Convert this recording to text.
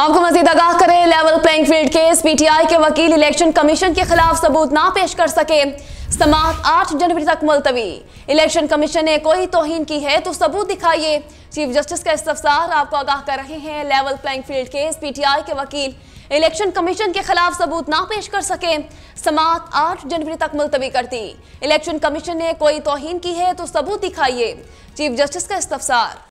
आपको मजीद आगाह करें level playing field case PTI के वकील इलेक्शन कमीशन के खिलाफ सबूत ना पेश कर सके समाप्त आठ जनवरी तक मुलतवी इलेक्शन कमीशन ने कोई तोहिन की है तो सबूत दिखाइए चीफ जस्टिस का इस्तफसार आपको आगाह कर रहे हैं level playing field case PTI के वकील इलेक्शन कमीशन के खिलाफ सबूत ना पेश कर सके समाप्त आठ जनवरी तक मुलतवी कर दी इलेक्शन कमीशन ने कोई तोहिन की है तो सबूत दिखाइए चीफ जस्टिस का इस्तफसार